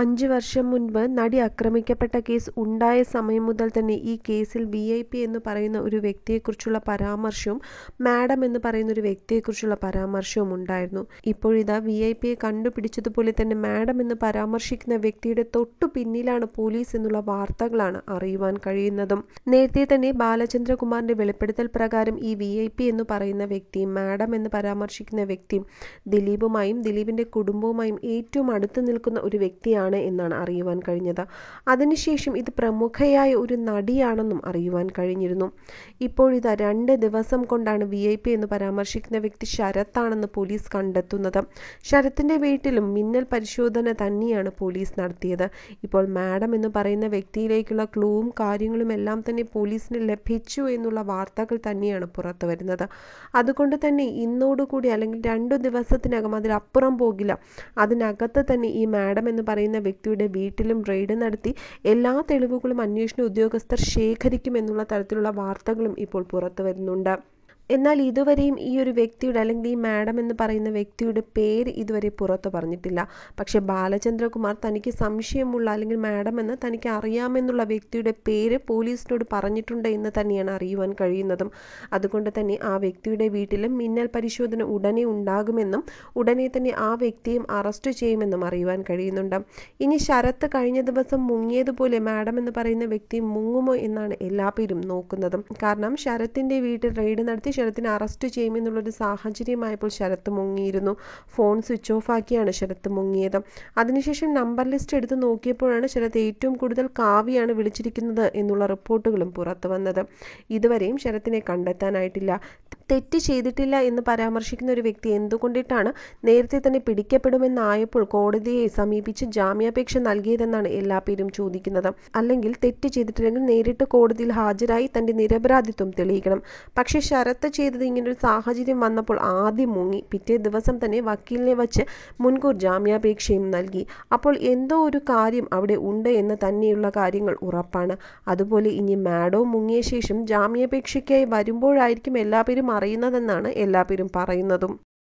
അഞ്ച് വർഷം മുൻപ് നടി ആക്രമിക്കപ്പെട്ട കേസ് ഉണ്ടായ സമയം മുതൽ തന്നെ ഈ കേസിൽ വി ഐ പി എന്ന് പറയുന്ന ഒരു വ്യക്തിയെക്കുറിച്ചുള്ള പരാമർശവും മാഡം എന്ന് പറയുന്ന ഒരു വ്യക്തിയെക്കുറിച്ചുള്ള പരാമർശവും ഉണ്ടായിരുന്നു ഇപ്പോഴിതാ വി ഐ പിയെ കണ്ടുപിടിച്ചതുപോലെ തന്നെ മാഡം എന്ന് പരാമർശിക്കുന്ന വ്യക്തിയുടെ തൊട്ടു പിന്നിലാണ് പോലീസ് എന്നുള്ള വാർത്തകളാണ് അറിയുവാൻ കഴിയുന്നതും നേരത്തെ തന്നെ ബാലചന്ദ്രകുമാറിന്റെ വെളിപ്പെടുത്തൽ പ്രകാരം ഈ വി ഐ പി എന്ന് പറയുന്ന വ്യക്തിയും മാഡം എന്ന് പരാമർശിക്കുന്ന വ്യക്തിയും ദിലീപുമായും ദിലീപിന്റെ കുടുംബവുമായും ഏറ്റവും അടുത്ത് നിൽക്കുന്ന ഒരു വ്യക്തിയാണ് ആണ് എന്നാണ് അറിയുവാൻ കഴിഞ്ഞത് അതിനുശേഷം ഇത് പ്രമുഖയായ ഒരു നടിയാണെന്നും അറിയുവാൻ കഴിഞ്ഞിരുന്നു ഇപ്പോഴിതാ രണ്ട് ദിവസം കൊണ്ടാണ് വി ഐ പി എന്ന് പരാമർശിക്കുന്ന വ്യക്തി ശരത്താണെന്ന് പോലീസ് കണ്ടെത്തുന്നത് ശരത്തിൻ്റെ വീട്ടിലും മിന്നൽ പരിശോധന തന്നെയാണ് പോലീസ് നടത്തിയത് ഇപ്പോൾ മാഡം എന്ന് പറയുന്ന വ്യക്തിയിലേക്കുള്ള ക്ലൂവും കാര്യങ്ങളും എല്ലാം തന്നെ പോലീസിന് ലഭിച്ചു എന്നുള്ള വാർത്തകൾ തന്നെയാണ് പുറത്തു വരുന്നത് അതുകൊണ്ട് തന്നെ ഇന്നോടുകൂടി അല്ലെങ്കിൽ രണ്ടു ദിവസത്തിനകം അതിലപ്പുറം പോകില്ല അതിനകത്ത് തന്നെ ഈ മാഡം എന്ന് പറയുന്ന എന്ന വ്യക്തിയുടെ വീട്ടിലും റെയ്ഡ് നടത്തി എല്ലാ തെളിവുകളും അന്വേഷണ ഉദ്യോഗസ്ഥർ ശേഖരിക്കുമെന്നുള്ള തരത്തിലുള്ള വാർത്തകളും ഇപ്പോൾ പുറത്തു വരുന്നുണ്ട് എന്നാൽ ഇതുവരെയും ഈ ഒരു വ്യക്തിയുടെ അല്ലെങ്കിൽ ഈ മാഡം എന്ന് പറയുന്ന വ്യക്തിയുടെ പേര് ഇതുവരെ പുറത്ത് പറഞ്ഞിട്ടില്ല പക്ഷേ ബാലചന്ദ്രകുമാർ തനിക്ക് സംശയമുള്ള അല്ലെങ്കിൽ മാഡം എന്ന് തനിക്ക് അറിയാമെന്നുള്ള വ്യക്തിയുടെ പേര് പോലീസിനോട് പറഞ്ഞിട്ടുണ്ട് എന്ന് തന്നെയാണ് അറിയുവാൻ കഴിയുന്നതും അതുകൊണ്ട് തന്നെ ആ വ്യക്തിയുടെ വീട്ടിലും മിന്നൽ പരിശോധന ഉടനെ ഉണ്ടാകുമെന്നും ഉടനെ തന്നെ ആ വ്യക്തിയും അറസ്റ്റ് ചെയ്യുമെന്നും അറിയുവാൻ കഴിയുന്നുണ്ട് ഇനി ശരത്ത് കഴിഞ്ഞ ദിവസം മുങ്ങിയതുപോലെ മാഡം എന്ന് പറയുന്ന വ്യക്തി മുങ്ങുമോ എന്നാണ് എല്ലാ പേരും നോക്കുന്നതും കാരണം ശരത്തിൻ്റെ വീട്ടിൽ റെയ്ഡ് നടത്തി ശരത്തിനെ അറസ്റ്റ് ചെയ്യുമെന്നുള്ളൊരു സാഹചര്യമായപ്പോൾ ശരത്ത് മുങ്ങിയിരുന്നു ഫോൺ സ്വിച്ച് ഓഫ് ആക്കിയാണ് ശരത്ത് മുങ്ങിയത് അതിനുശേഷം നമ്പർ ലിസ്റ്റ് എടുത്ത് നോക്കിയപ്പോഴാണ് ശരത്ത് ഏറ്റവും കൂടുതൽ കാവ്യാണ് വിളിച്ചിരിക്കുന്നത് എന്നുള്ള റിപ്പോർട്ടുകളും പുറത്തു വന്നത് ഇതുവരെയും ശരത്തിനെ കണ്ടെത്താനായിട്ടില്ല തെറ്റ് ചെയ്തിട്ടില്ല എന്ന് പരാമർശിക്കുന്ന ഒരു വ്യക്തി എന്തുകൊണ്ടിട്ടാണ് നേരത്തെ തന്നെ പിടിക്കപ്പെടുമെന്നായപ്പോൾ കോടതിയെ സമീപിച്ച് ജാമ്യാപേക്ഷ നൽകിയതെന്നാണ് എല്ലാ പേരും ചോദിക്കുന്നത് അല്ലെങ്കിൽ തെറ്റ് ചെയ്തിട്ടില്ലെങ്കിൽ നേരിട്ട് കോടതിയിൽ ഹാജരായി തന്റെ നിരപരാധിത്വം തെളിയിക്കണം പക്ഷേ ശരത്ത് ചെയ്തത് ഇങ്ങനൊരു സാഹചര്യം വന്നപ്പോൾ ആദ്യം മുങ്ങി പിറ്റേ ദിവസം തന്നെ വക്കീലിനെ വച്ച് മുൻകൂർ ജാമ്യാപേക്ഷയും നൽകി അപ്പോൾ എന്തോ ഒരു കാര്യം അവിടെ ഉണ്ട് എന്ന് തന്നെയുള്ള കാര്യങ്ങൾ ഉറപ്പാണ് അതുപോലെ ഇനി മാഡോ മുങ്ങിയ ശേഷം ജാമ്യാപേക്ഷയ്ക്കായി വരുമ്പോഴായിരിക്കും എല്ലാ പേരും അറിയുന്നതെന്നാണ് എല്ലാവരും പറയുന്നതും